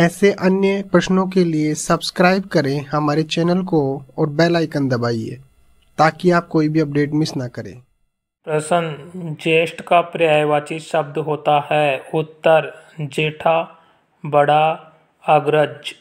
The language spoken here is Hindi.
ऐसे अन्य प्रश्नों के लिए सब्सक्राइब करें हमारे चैनल को और बेल आइकन दबाइए ताकि आप कोई भी अपडेट मिस ना करें प्रश्न ज्येष्ठ का पर्यायवाची शब्द होता है उत्तर जेठा बड़ा अग्रज